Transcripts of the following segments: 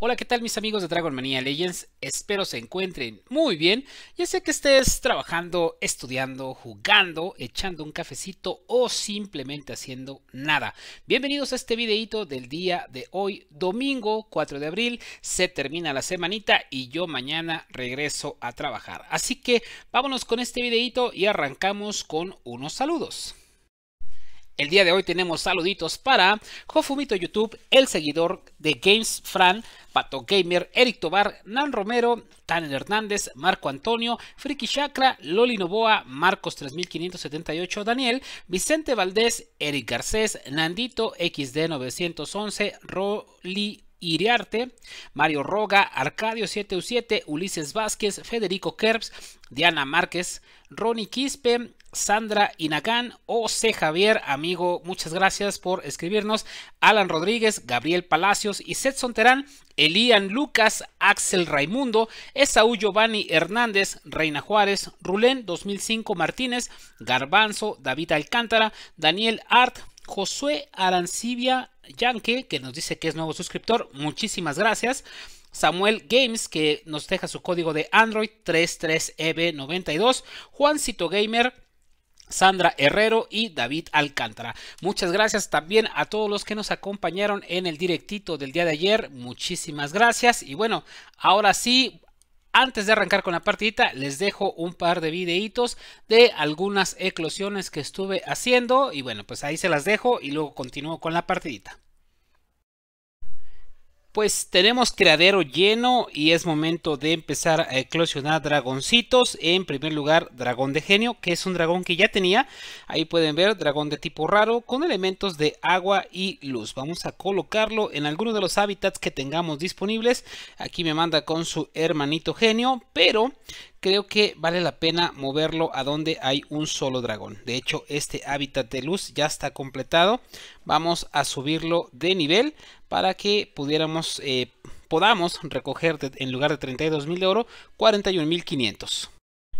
Hola, ¿qué tal mis amigos de Dragon Mania Legends? Espero se encuentren muy bien, ya sé que estés trabajando, estudiando, jugando, echando un cafecito o simplemente haciendo nada. Bienvenidos a este videito del día de hoy, domingo 4 de abril, se termina la semanita y yo mañana regreso a trabajar. Así que vámonos con este videito y arrancamos con unos saludos. El día de hoy tenemos saluditos para Jofumito YouTube, el seguidor de Games Fran, Pato Gamer, Eric Tobar, Nan Romero, Tanel Hernández, Marco Antonio, Friki Chakra, Loli Novoa, Marcos 3578, Daniel, Vicente Valdés, Eric Garcés, Nandito XD911, Roli Iriarte, Mario Roga, Arcadio 7U7, Ulises Vázquez, Federico Kerbs, Diana Márquez, Ronnie Quispe, Sandra Inagán, OC Javier, amigo, muchas gracias por escribirnos, Alan Rodríguez, Gabriel Palacios y Sonterán, Terán, Elian Lucas, Axel Raimundo, Esaú Giovanni Hernández, Reina Juárez, Rulén 2005 Martínez, Garbanzo, David Alcántara, Daniel Art, Josué Arancibia Yankee, que nos dice que es nuevo suscriptor, muchísimas gracias. Samuel Games, que nos deja su código de Android 33EB92. E Juancito Gamer, Sandra Herrero y David Alcántara. Muchas gracias también a todos los que nos acompañaron en el directito del día de ayer. Muchísimas gracias. Y bueno, ahora sí, antes de arrancar con la partidita, les dejo un par de videitos de algunas eclosiones que estuve haciendo. Y bueno, pues ahí se las dejo y luego continúo con la partidita. Pues tenemos creadero lleno y es momento de empezar a eclosionar dragoncitos. En primer lugar, dragón de genio, que es un dragón que ya tenía. Ahí pueden ver, dragón de tipo raro con elementos de agua y luz. Vamos a colocarlo en alguno de los hábitats que tengamos disponibles. Aquí me manda con su hermanito genio, pero creo que vale la pena moverlo a donde hay un solo dragón. De hecho, este hábitat de luz ya está completado. Vamos a subirlo de nivel para que pudiéramos, eh, podamos recoger en lugar de 32.000 de oro, 41.500.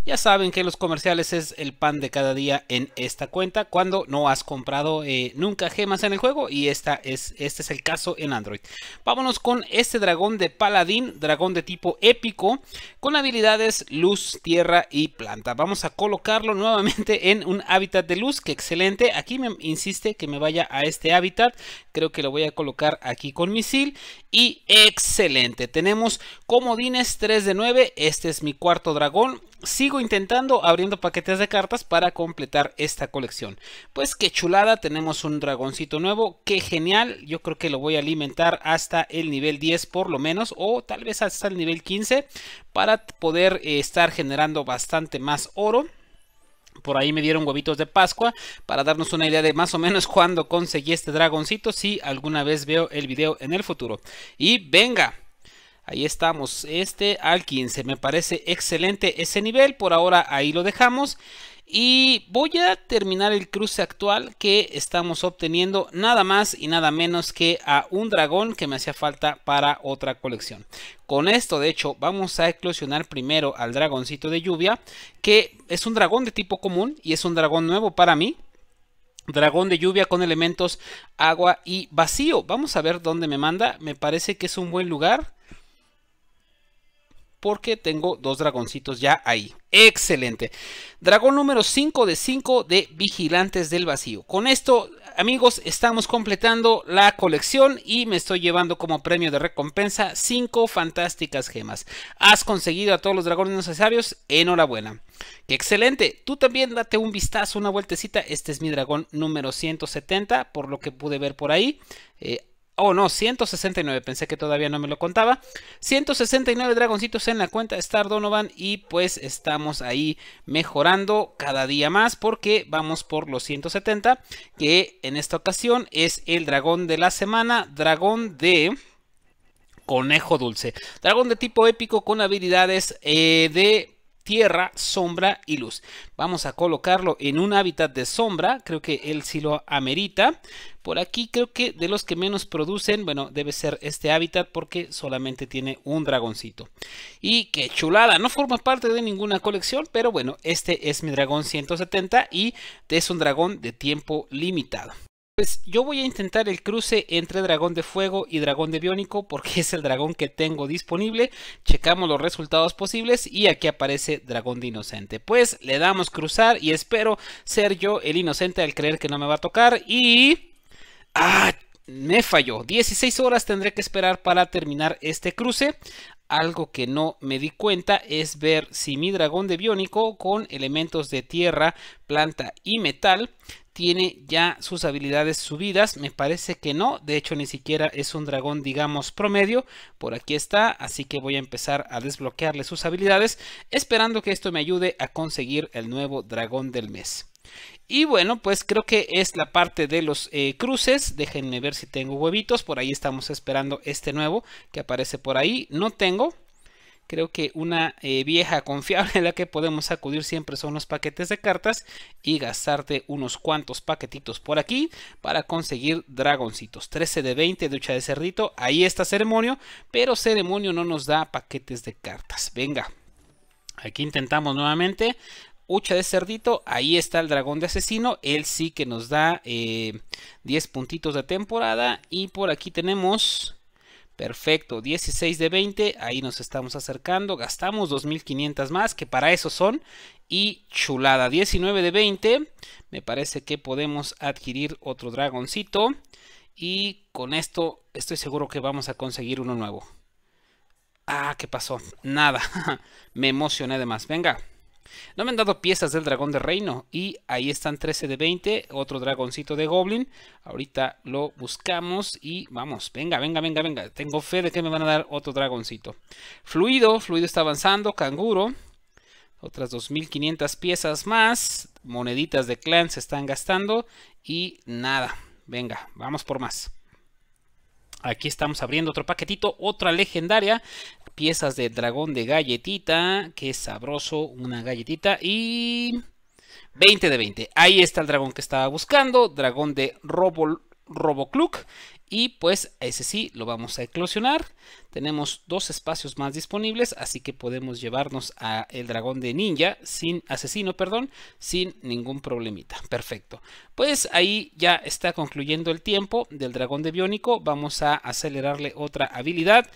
Ya saben que los comerciales es el pan de cada día en esta cuenta cuando no has comprado eh, nunca gemas en el juego y esta es, este es el caso en Android. Vámonos con este dragón de paladín, dragón de tipo épico con habilidades luz, tierra y planta. Vamos a colocarlo nuevamente en un hábitat de luz que excelente. Aquí me insiste que me vaya a este hábitat. Creo que lo voy a colocar aquí con misil y excelente. Tenemos comodines 3 de 9. Este es mi cuarto dragón sigo intentando abriendo paquetes de cartas para completar esta colección. Pues qué chulada, tenemos un dragoncito nuevo, qué genial, yo creo que lo voy a alimentar hasta el nivel 10 por lo menos o tal vez hasta el nivel 15 para poder eh, estar generando bastante más oro. Por ahí me dieron huevitos de Pascua para darnos una idea de más o menos cuándo conseguí este dragoncito si alguna vez veo el video en el futuro. Y venga, Ahí estamos, este al 15. Me parece excelente ese nivel. Por ahora ahí lo dejamos. Y voy a terminar el cruce actual que estamos obteniendo nada más y nada menos que a un dragón que me hacía falta para otra colección. Con esto de hecho vamos a eclosionar primero al dragoncito de lluvia que es un dragón de tipo común y es un dragón nuevo para mí. Dragón de lluvia con elementos agua y vacío. Vamos a ver dónde me manda. Me parece que es un buen lugar porque tengo dos dragoncitos ya ahí. Excelente. Dragón número 5 de 5 de Vigilantes del Vacío. Con esto, amigos, estamos completando la colección y me estoy llevando como premio de recompensa 5 fantásticas gemas. Has conseguido a todos los dragones necesarios. Enhorabuena. ¡Qué excelente! Tú también date un vistazo, una vueltecita. Este es mi dragón número 170, por lo que pude ver por ahí. Eh, Oh, no, 169. Pensé que todavía no me lo contaba. 169 dragoncitos en la cuenta Star Donovan. Y pues estamos ahí mejorando cada día más. Porque vamos por los 170. Que en esta ocasión es el dragón de la semana. Dragón de conejo dulce. Dragón de tipo épico con habilidades eh, de tierra, sombra y luz. Vamos a colocarlo en un hábitat de sombra, creo que él sí lo amerita. Por aquí creo que de los que menos producen, bueno, debe ser este hábitat porque solamente tiene un dragoncito. Y qué chulada, no forma parte de ninguna colección, pero bueno, este es mi dragón 170 y es un dragón de tiempo limitado. Pues yo voy a intentar el cruce entre dragón de fuego y dragón de biónico porque es el dragón que tengo disponible. Checamos los resultados posibles y aquí aparece dragón de inocente. Pues le damos cruzar y espero ser yo el inocente al creer que no me va a tocar y... ¡Ah! Me falló. 16 horas tendré que esperar para terminar este cruce. Algo que no me di cuenta es ver si mi dragón de biónico con elementos de tierra, planta y metal tiene ya sus habilidades subidas. Me parece que no. De hecho, ni siquiera es un dragón, digamos, promedio. Por aquí está. Así que voy a empezar a desbloquearle sus habilidades. Esperando que esto me ayude a conseguir el nuevo dragón del mes. Y bueno, pues creo que es la parte de los eh, cruces. Déjenme ver si tengo huevitos. Por ahí estamos esperando este nuevo que aparece por ahí. No tengo creo que una eh, vieja confiable en la que podemos acudir siempre son los paquetes de cartas y gastarte unos cuantos paquetitos por aquí para conseguir dragoncitos. 13 de 20 de hucha de cerdito. ahí está Ceremonio, pero Ceremonio no nos da paquetes de cartas. Venga, aquí intentamos nuevamente. Hucha de cerdito, ahí está el dragón de asesino, él sí que nos da 10 eh, puntitos de temporada y por aquí tenemos Perfecto, 16 de 20, ahí nos estamos acercando, gastamos 2.500 más, que para eso son, y chulada, 19 de 20, me parece que podemos adquirir otro dragoncito, y con esto estoy seguro que vamos a conseguir uno nuevo. Ah, ¿qué pasó? Nada, me emocioné de más, venga. No me han dado piezas del dragón de reino. Y ahí están 13 de 20. Otro dragoncito de goblin. Ahorita lo buscamos. Y vamos, venga, venga, venga, venga. Tengo fe de que me van a dar otro dragoncito. Fluido, fluido está avanzando. Canguro. Otras 2500 piezas más. Moneditas de clan se están gastando. Y nada. Venga, vamos por más. Aquí estamos abriendo otro paquetito, otra legendaria piezas de dragón de galletita. Qué sabroso, una galletita. Y 20 de 20. Ahí está el dragón que estaba buscando. Dragón de Robo, Robocluck. Y pues ese sí lo vamos a eclosionar. Tenemos dos espacios más disponibles, así que podemos llevarnos a el dragón de ninja, sin asesino, perdón, sin ningún problemita. Perfecto. Pues ahí ya está concluyendo el tiempo del dragón de biónico. Vamos a acelerarle otra habilidad.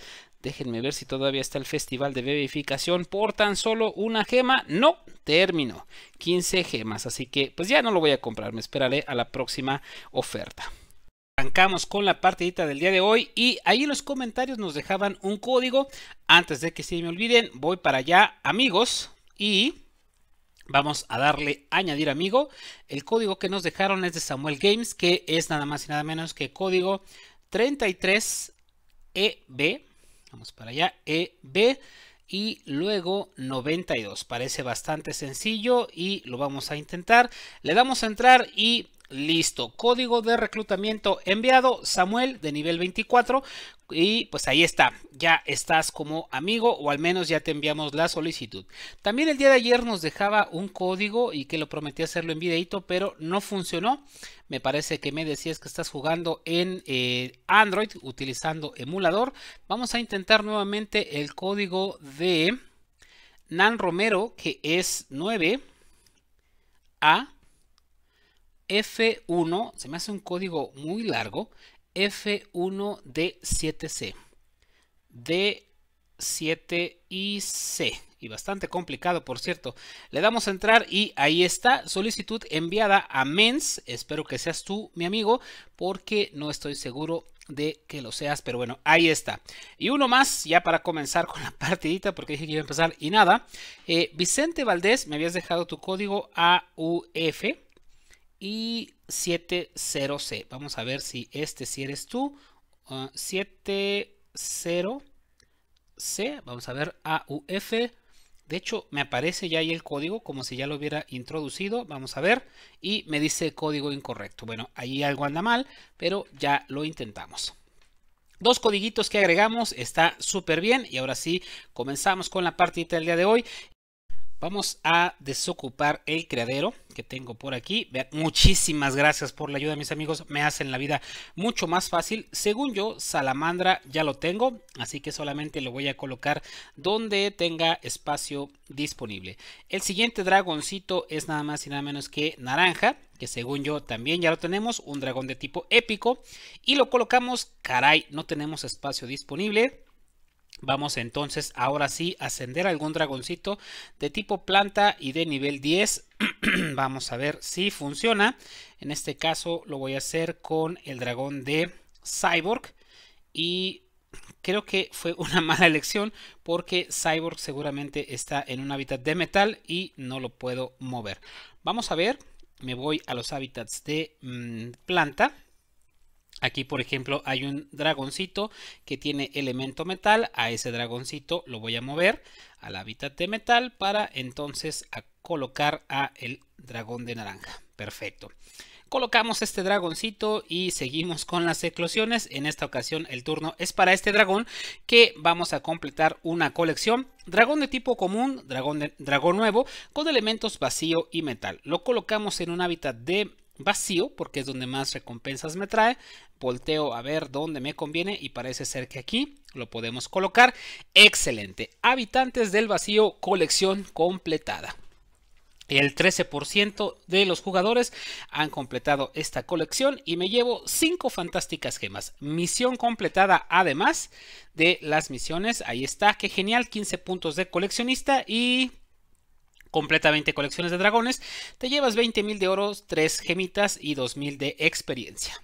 Déjenme ver si todavía está el festival de bebificación por tan solo una gema. No, terminó. 15 gemas, así que pues ya no lo voy a comprar, me esperaré a la próxima oferta. Arrancamos con la partidita del día de hoy y ahí en los comentarios nos dejaban un código. Antes de que se me olviden, voy para allá amigos y Vamos a darle añadir amigo. El código que nos dejaron es de Samuel Games, que es nada más y nada menos que código 33EB Vamos para allá, EB y luego 92. Parece bastante sencillo y lo vamos a intentar. Le damos a entrar y Listo, código de reclutamiento enviado, Samuel de nivel 24. Y pues ahí está, ya estás como amigo o al menos ya te enviamos la solicitud. También el día de ayer nos dejaba un código y que lo prometí hacerlo en videito, pero no funcionó. Me parece que me decías que estás jugando en eh, Android utilizando emulador. Vamos a intentar nuevamente el código de Nan Romero que es 9A. F1, se me hace un código muy largo, F1D7C. D7 ic Y bastante complicado, por cierto. Le damos a entrar y ahí está. Solicitud enviada a Mens. Espero que seas tú, mi amigo, porque no estoy seguro de que lo seas. Pero bueno, ahí está. Y uno más, ya para comenzar con la partidita, porque dije que iba a empezar y nada. Eh, Vicente Valdés, me habías dejado tu código AUF y 70C. Vamos a ver si este si eres tú. 70C. Ah, Vamos a ver AUF. De hecho, me aparece ya ahí el código como si ya lo hubiera introducido. Vamos a ver. Y me dice código incorrecto. Bueno, ahí algo anda mal, pero ya lo intentamos. Dos codiguitos que agregamos, está súper bien. Y ahora sí, comenzamos con la partita del día de hoy. Vamos a desocupar el criadero que tengo por aquí. muchísimas gracias por la ayuda, mis amigos. Me hacen la vida mucho más fácil. Según yo, salamandra ya lo tengo. Así que solamente lo voy a colocar donde tenga espacio disponible. El siguiente dragoncito es nada más y nada menos que naranja. Que según yo también ya lo tenemos. Un dragón de tipo épico. Y lo colocamos. Caray, no tenemos espacio disponible. Vamos entonces ahora sí a ascender algún dragoncito de tipo planta y de nivel 10. Vamos a ver si funciona. En este caso lo voy a hacer con el dragón de Cyborg. Y creo que fue una mala elección porque Cyborg seguramente está en un hábitat de metal y no lo puedo mover. Vamos a ver. Me voy a los hábitats de mm, planta Aquí, por ejemplo, hay un dragoncito que tiene elemento metal. A ese dragoncito lo voy a mover al hábitat de metal para entonces a colocar a el dragón de naranja. Perfecto. Colocamos este dragoncito y seguimos con las eclosiones. En esta ocasión el turno es para este dragón que vamos a completar una colección. Dragón de tipo común, dragón, dragón nuevo, con elementos vacío y metal. Lo colocamos en un hábitat de vacío porque es donde más recompensas me trae volteo a ver dónde me conviene y parece ser que aquí lo podemos colocar excelente habitantes del vacío colección completada el 13% de los jugadores han completado esta colección y me llevo 5 fantásticas gemas. Misión completada además de las misiones. Ahí está, qué genial, 15 puntos de coleccionista y Completamente colecciones de dragones, te llevas 20.000 de oro, 3 gemitas y 2.000 de experiencia.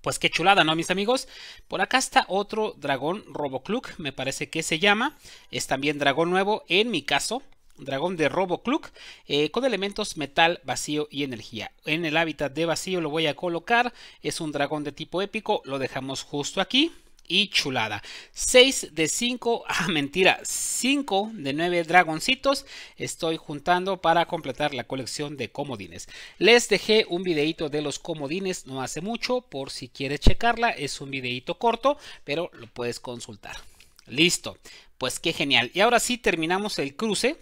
Pues qué chulada, ¿no, mis amigos? Por acá está otro dragón Robocluck, me parece que se llama. Es también dragón nuevo, en mi caso, dragón de Robocluck, eh, con elementos metal, vacío y energía. En el hábitat de vacío lo voy a colocar, es un dragón de tipo épico, lo dejamos justo aquí y chulada. 6 de 5, ah, mentira, 5 de 9 dragoncitos estoy juntando para completar la colección de comodines. Les dejé un videito de los comodines no hace mucho, por si quieres checarla, es un videito corto, pero lo puedes consultar. Listo, pues qué genial. Y ahora sí terminamos el cruce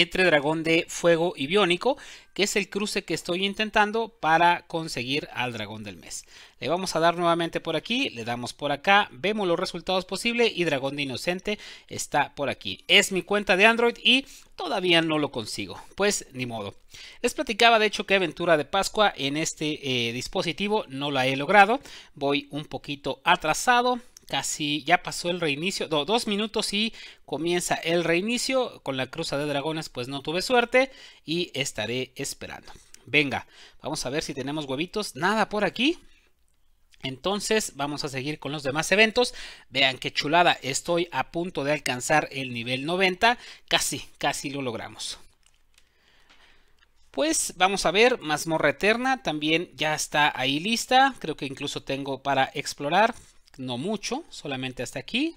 entre dragón de fuego y biónico, que es el cruce que estoy intentando para conseguir al dragón del mes. Le vamos a dar nuevamente por aquí, le damos por acá, vemos los resultados posibles y dragón de inocente está por aquí. Es mi cuenta de Android y todavía no lo consigo, pues ni modo. Les platicaba de hecho que aventura de Pascua en este eh, dispositivo no la he logrado, voy un poquito atrasado, casi ya pasó el reinicio, dos minutos y comienza el reinicio. Con la cruza de dragones pues no tuve suerte y estaré esperando. Venga, vamos a ver si tenemos huevitos. Nada por aquí. Entonces vamos a seguir con los demás eventos. Vean qué chulada, estoy a punto de alcanzar el nivel 90. Casi, casi lo logramos. Pues vamos a ver, mazmorra eterna también ya está ahí lista. Creo que incluso tengo para explorar no mucho, solamente hasta aquí.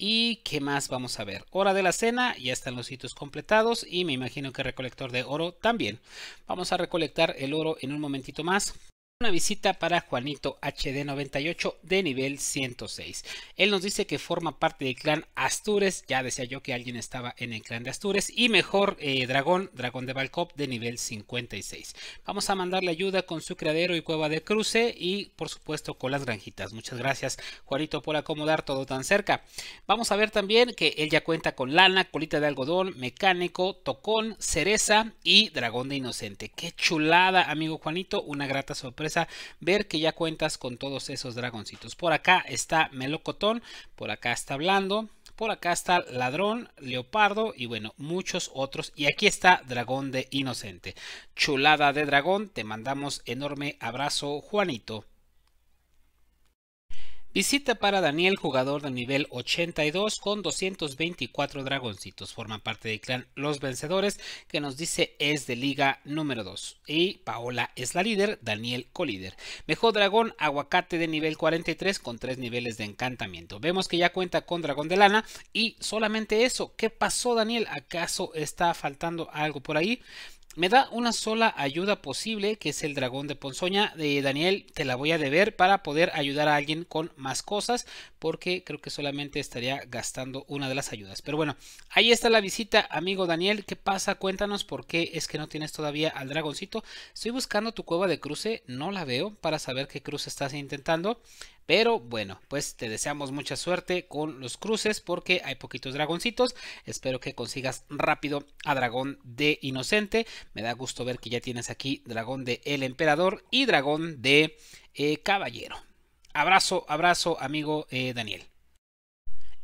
¿Y qué más vamos a ver? Hora de la cena, ya están los hitos completados y me imagino que recolector de oro también. Vamos a recolectar el oro en un momentito más. Una visita para Juanito HD98 de nivel 106. Él nos dice que forma parte del clan Astures. Ya decía yo que alguien estaba en el clan de Astures. Y mejor eh, dragón, dragón de Balcop de nivel 56. Vamos a mandarle ayuda con su creadero y cueva de cruce. Y por supuesto con las granjitas. Muchas gracias Juanito por acomodar todo tan cerca. Vamos a ver también que él ya cuenta con lana, colita de algodón, mecánico, tocón, cereza y dragón de inocente. Qué chulada amigo Juanito. Una grata sorpresa ver que ya cuentas con todos esos dragoncitos. Por acá está Melocotón, por acá está Blando, por acá está Ladrón, Leopardo y bueno, muchos otros. Y aquí está Dragón de Inocente. Chulada de Dragón, te mandamos enorme abrazo, Juanito. Visita para Daniel, jugador de nivel 82 con 224 dragoncitos. Forma parte del clan Los Vencedores, que nos dice es de liga número 2. Y Paola es la líder, Daniel colíder. Mejor dragón, aguacate de nivel 43 con 3 niveles de encantamiento. Vemos que ya cuenta con dragón de lana y solamente eso. ¿Qué pasó Daniel? ¿Acaso está faltando algo por ahí? me da una sola ayuda posible, que es el dragón de Ponzoña. De eh, Daniel, te la voy a deber para poder ayudar a alguien con más cosas, porque creo que solamente estaría gastando una de las ayudas. Pero bueno, ahí está la visita, amigo Daniel. ¿Qué pasa? Cuéntanos por qué es que no tienes todavía al dragoncito. Estoy buscando tu cueva de cruce, no la veo, para saber qué cruce estás intentando. Pero bueno, pues te deseamos mucha suerte con los cruces porque hay poquitos dragoncitos. Espero que consigas rápido a dragón de inocente. Me da gusto ver que ya tienes aquí dragón de el emperador y dragón de eh, caballero. Abrazo, abrazo amigo eh, Daniel.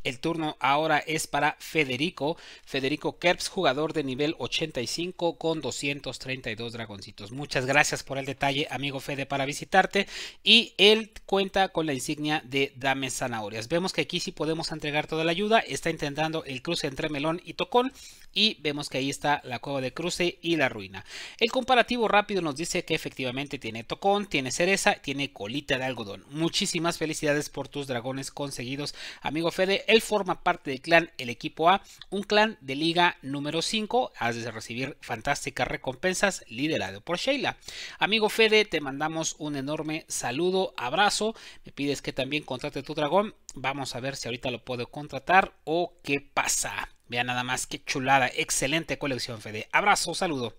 El turno ahora es para Federico. Federico Kerps, jugador de nivel 85 con 232 dragoncitos. Muchas gracias por el detalle, amigo Fede, para visitarte. Y él cuenta con la insignia de Dame Zanahorias. Vemos que aquí sí podemos entregar toda la ayuda. Está intentando el cruce entre Melón y Tocón y vemos que ahí está la cueva de cruce y la ruina. El comparativo rápido nos dice que efectivamente tiene tocón, tiene cereza, tiene colita de algodón. Muchísimas felicidades por tus dragones conseguidos, amigo Fede. Él forma parte del clan El Equipo A, un clan de liga número 5. Has de recibir fantásticas recompensas liderado por Sheila. Amigo Fede, te mandamos un enorme saludo, abrazo. Me pides que también contrate tu dragón. Vamos a ver si ahorita lo puedo contratar o qué pasa. Vean nada más qué chulada, excelente colección, Fede. Abrazo, saludo.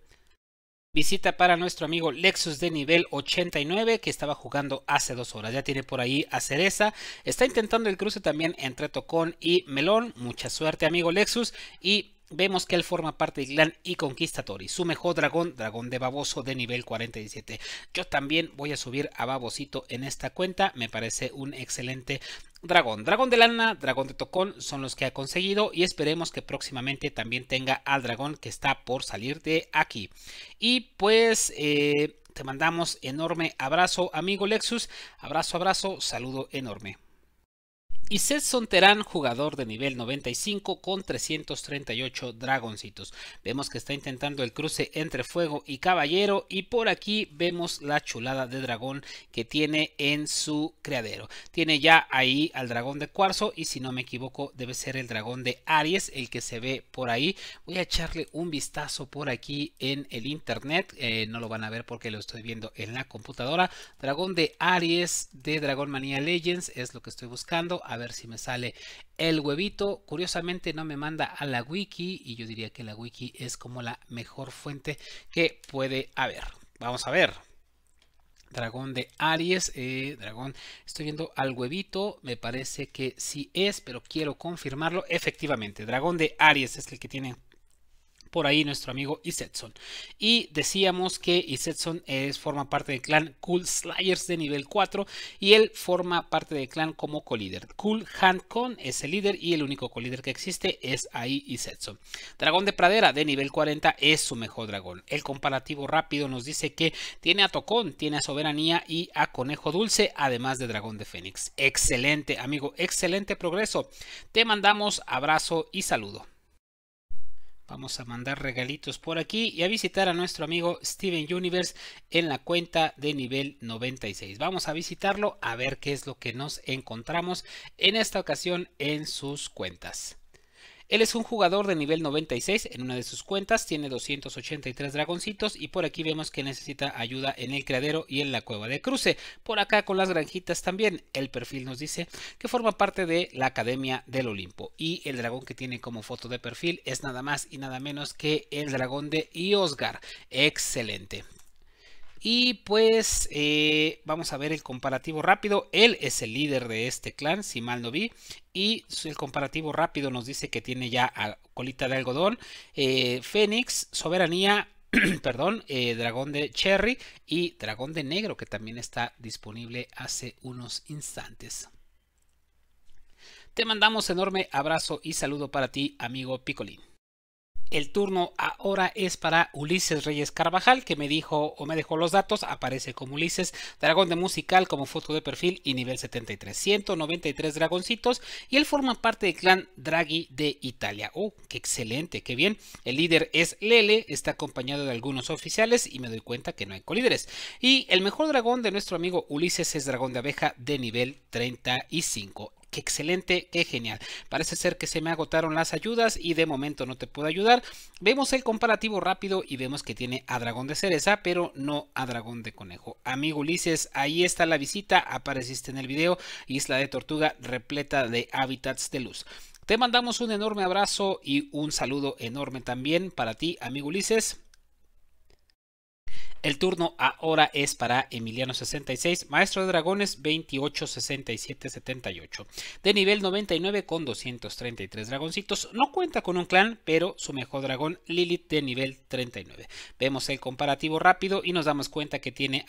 Visita para nuestro amigo Lexus de nivel 89 que estaba jugando hace dos horas. Ya tiene por ahí a Cereza. Está intentando el cruce también entre Tocón y Melón. Mucha suerte amigo Lexus. Y vemos que él forma parte del clan y conquistatori. Su mejor dragón, dragón de baboso de nivel 47. Yo también voy a subir a babosito en esta cuenta. Me parece un excelente dragón. Dragón de lana, dragón de tocón son los que ha conseguido y esperemos que próximamente también tenga al dragón que está por salir de aquí. Y pues... Eh, te mandamos enorme abrazo, amigo Lexus. Abrazo, abrazo, saludo enorme. Y Seth Terán, jugador de nivel 95 con 338 dragoncitos. Vemos que está intentando el cruce entre fuego y caballero y por aquí vemos la chulada de dragón que tiene en su criadero. Tiene ya ahí al dragón de cuarzo y si no me equivoco debe ser el dragón de Aries el que se ve por ahí. Voy a echarle un vistazo por aquí en el internet. Eh, no lo van a ver porque lo estoy viendo en la computadora. Dragón de Aries de Dragon Manía Legends es lo que estoy buscando a ver si me sale el huevito. Curiosamente no me manda a la wiki y yo diría que la wiki es como la mejor fuente que puede haber. Vamos a ver. Dragón de Aries, eh, dragón, estoy viendo al huevito, me parece que sí es, pero quiero confirmarlo. Efectivamente, dragón de Aries es el que tiene por ahí nuestro amigo Isetson. Y decíamos que Isetson es, forma parte del clan Cool Slayers de nivel 4 y él forma parte del clan como colíder. Cool Hancon es el líder y el único colíder que existe es ahí Isetson. Dragón de pradera de nivel 40 es su mejor dragón. El comparativo rápido nos dice que tiene a Tocón, tiene a Soberanía y a Conejo Dulce, además de Dragón de Fénix. Excelente, amigo, excelente progreso. Te mandamos abrazo y saludo. Vamos a mandar regalitos por aquí y a visitar a nuestro amigo Steven Universe en la cuenta de nivel 96. Vamos a visitarlo a ver qué es lo que nos encontramos en esta ocasión en sus cuentas. Él es un jugador de nivel 96, en una de sus cuentas tiene 283 dragoncitos y por aquí vemos que necesita ayuda en el criadero y en la cueva de cruce. Por acá con las granjitas también, el perfil nos dice que forma parte de la Academia del Olimpo y el dragón que tiene como foto de perfil es nada más y nada menos que el dragón de Iosgar. Excelente. Y pues eh, vamos a ver el comparativo rápido. Él es el líder de este clan, si mal no vi y el comparativo rápido nos dice que tiene ya a colita de algodón, eh, Fénix, Soberanía, perdón, eh, Dragón de Cherry y Dragón de Negro que también está disponible hace unos instantes. Te mandamos enorme abrazo y saludo para ti, amigo Picolín. El turno ahora es para Ulises Reyes Carvajal, que me dijo o me dejó los datos, aparece como Ulises, dragón de musical como foto de perfil y nivel 73, 193 dragoncitos y él forma parte del clan Draghi de Italia. ¡Oh, qué excelente, qué bien! El líder es Lele, está acompañado de algunos oficiales y me doy cuenta que no hay colíderes. Y el mejor dragón de nuestro amigo Ulises es dragón de abeja de nivel 35 qué excelente, qué genial. Parece ser que se me agotaron las ayudas y de momento no te puedo ayudar. Vemos el comparativo rápido y vemos que tiene a dragón de cereza, pero no a dragón de conejo. Amigo Ulises, ahí está la visita, apareciste en el video, isla de tortuga repleta de hábitats de luz. Te mandamos un enorme abrazo y un saludo enorme también para ti, amigo Ulises. El turno ahora es para Emiliano 66, Maestro de Dragones 286778, De nivel 99 con 233 dragoncitos. No cuenta con un clan, pero su mejor dragón Lilith de nivel 39. Vemos el comparativo rápido y nos damos cuenta que tiene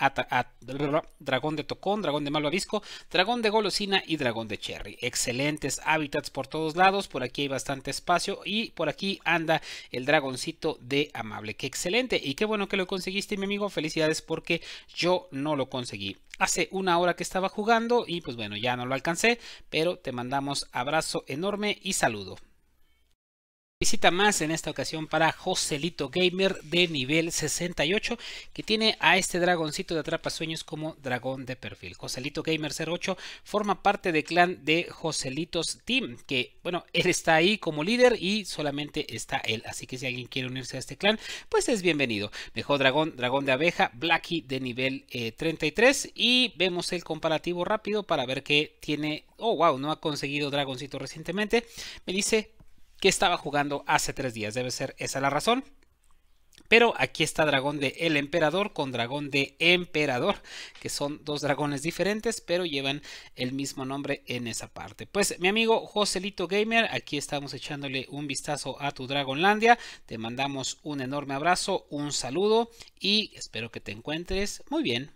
dragón de tocón, dragón de malvavisco, dragón de golosina y dragón de cherry. Excelentes hábitats por todos lados. Por aquí hay bastante espacio y por aquí anda el dragoncito de amable. Qué excelente y qué bueno que lo conseguiste, mi amigo felicidades porque yo no lo conseguí. Hace una hora que estaba jugando y pues bueno, ya no lo alcancé, pero te mandamos abrazo enorme y saludo. Visita más en esta ocasión para Joselito Gamer de nivel 68 que tiene a este dragoncito de atrapasueños como dragón de perfil. Joselito Gamer 08 forma parte del clan de Joselitos Team que bueno, él está ahí como líder y solamente está él. Así que si alguien quiere unirse a este clan, pues es bienvenido. Dejó dragón, dragón de abeja, Blacky de nivel 33 eh, y vemos el comparativo rápido para ver qué tiene... Oh, wow, no ha conseguido dragoncito recientemente. Me dice que estaba jugando hace tres días. Debe ser esa la razón. Pero aquí está dragón de el emperador con dragón de emperador, que son dos dragones diferentes, pero llevan el mismo nombre en esa parte. Pues mi amigo Joselito Gamer, aquí estamos echándole un vistazo a tu Dragonlandia. Te mandamos un enorme abrazo, un saludo y espero que te encuentres muy bien.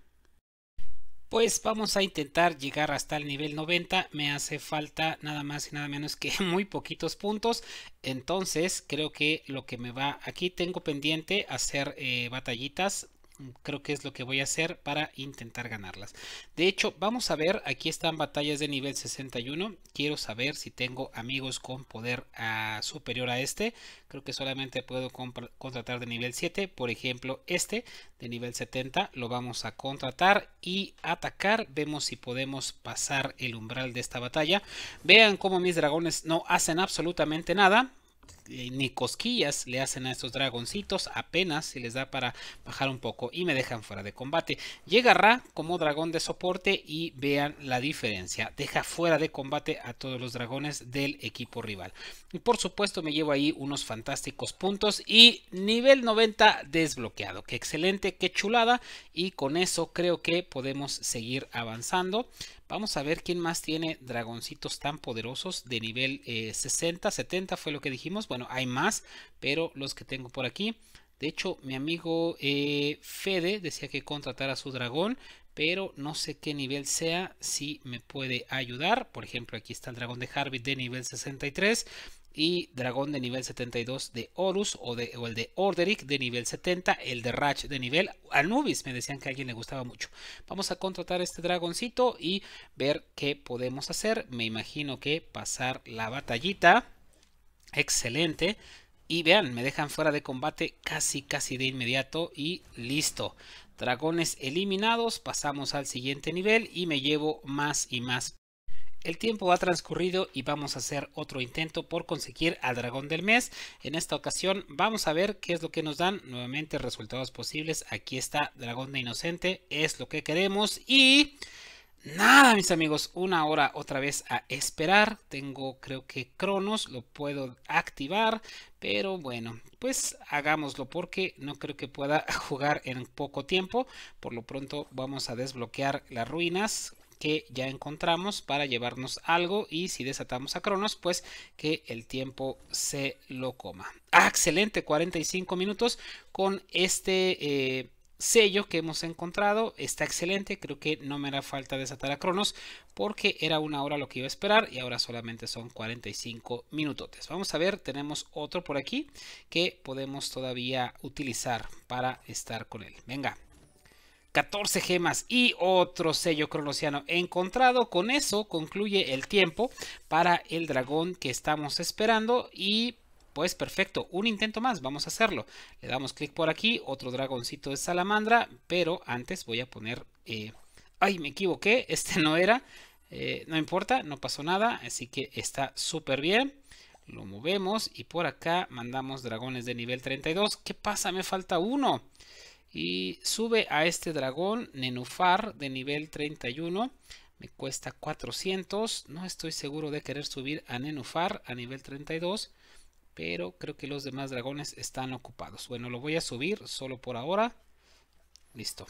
Pues vamos a intentar llegar hasta el nivel 90. Me hace falta nada más y nada menos que muy poquitos puntos. Entonces creo que lo que me va... Aquí tengo pendiente hacer eh, batallitas Mm, creo que es lo que voy a hacer para intentar ganarlas. De hecho, vamos a ver, aquí están batallas de nivel 61. Quiero saber si tengo amigos con poder ah, superior a este. Creo que solamente puedo contratar de nivel 7. Por ejemplo, este de nivel 70 lo vamos a contratar y atacar. Vemos si podemos pasar el umbral de esta batalla. Vean cómo mis dragones no hacen absolutamente nada eh, ni cosquillas le hacen a estos dragoncitos, apenas se les da para bajar un poco y me dejan fuera de combate. Llega como dragón de soporte y vean la diferencia, deja fuera de combate a todos los dragones del equipo rival. Y por supuesto me llevo ahí unos fantásticos puntos y nivel 90 desbloqueado, qué excelente, qué chulada y con eso creo que podemos seguir avanzando. Vamos a ver quién más tiene dragoncitos tan poderosos de nivel 60, eh, 70 fue lo que dijimos. Bueno, hay más, pero los que tengo por aquí. De hecho, mi amigo eh, Fede decía que contratara a su dragón, pero no sé qué nivel sea, si me puede ayudar. Por ejemplo, aquí está el dragón de Harvey de nivel 63 y dragón de nivel 72 de Horus o, el de Orderic de nivel 70, el de Rach de nivel Anubis, me decían que a alguien le gustaba mucho. Vamos a contratar este dragoncito y ver qué podemos hacer. Me imagino que pasar la batallita Excelente. Y vean, me dejan fuera de combate casi casi de inmediato y listo. Dragones eliminados, pasamos al siguiente nivel y me llevo más y más. El tiempo ha transcurrido y vamos a hacer otro intento por conseguir al dragón del mes. En esta ocasión vamos a ver qué es lo que nos dan. Nuevamente resultados posibles. Aquí está dragón de inocente. Es lo que queremos y... Nada, mis amigos, una hora otra vez a esperar. Tengo, creo que Cronos, lo puedo activar, pero bueno, pues hagámoslo porque no creo que pueda jugar en poco tiempo. Por lo pronto vamos a desbloquear las ruinas que ya encontramos para llevarnos algo y si desatamos a Cronos, pues que el tiempo se lo coma. Ah, excelente, 45 minutos con este... Eh, sello que hemos encontrado está excelente. Creo que no me hará falta desatar a Cronos porque era una hora lo que iba a esperar y ahora solamente son 45 minutos, Vamos a ver, tenemos otro por aquí que podemos todavía utilizar para estar con él. Venga. 14 gemas y otro sello cronosiano encontrado. Con eso concluye el tiempo para el dragón que estamos esperando y pues perfecto, un intento más, vamos a hacerlo. Le damos clic por aquí, otro dragoncito de salamandra, pero antes voy a poner... Eh, ¡Ay, me equivoqué! Este no era. Eh, no importa, no pasó nada, así que está súper bien. Lo movemos y por acá mandamos dragones de nivel 32. ¿Qué pasa? Me falta uno. Y sube a este dragón Nenufar de nivel 31. Me cuesta 400. No estoy seguro de querer subir a Nenufar a nivel 32 pero creo que los demás dragones están ocupados. Bueno, lo voy a subir solo por ahora. Listo.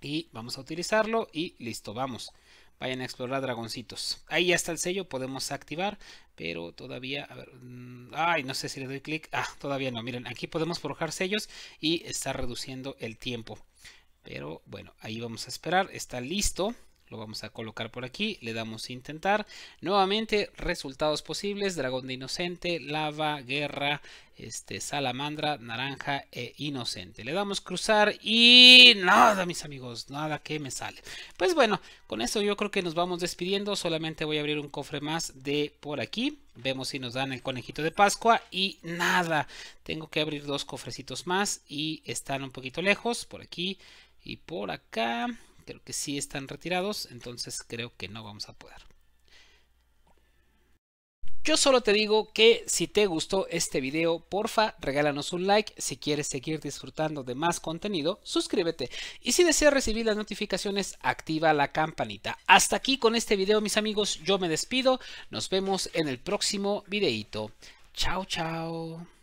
Y vamos a utilizarlo y listo, vamos. Vayan a explorar dragoncitos. Ahí ya está el sello, podemos activar, pero todavía... A mm, ay, no sé si le doy clic. Ah, todavía no. Miren, aquí podemos forjar sellos y está reduciendo el tiempo. Pero bueno, ahí vamos a esperar. Está listo. Lo vamos a colocar por aquí, le damos intentar. Nuevamente, resultados posibles, dragón de inocente, lava, guerra, este, salamandra, naranja e inocente. Le damos cruzar y nada, mis amigos, nada que me sale. Pues bueno, con eso yo creo que nos vamos despidiendo. Solamente voy a abrir un cofre más de por aquí. Vemos si nos dan el conejito de Pascua y nada. Tengo que abrir dos cofrecitos más y están un poquito lejos, por aquí y por acá creo que sí están retirados, entonces creo que no vamos a poder. Yo solo te digo que si te gustó este video, porfa, regálanos un like. Si quieres seguir disfrutando de más contenido, suscríbete. Y si deseas recibir las notificaciones, activa la campanita. Hasta aquí con este video, mis amigos. Yo me despido. Nos vemos en el próximo videito. Chao, chao.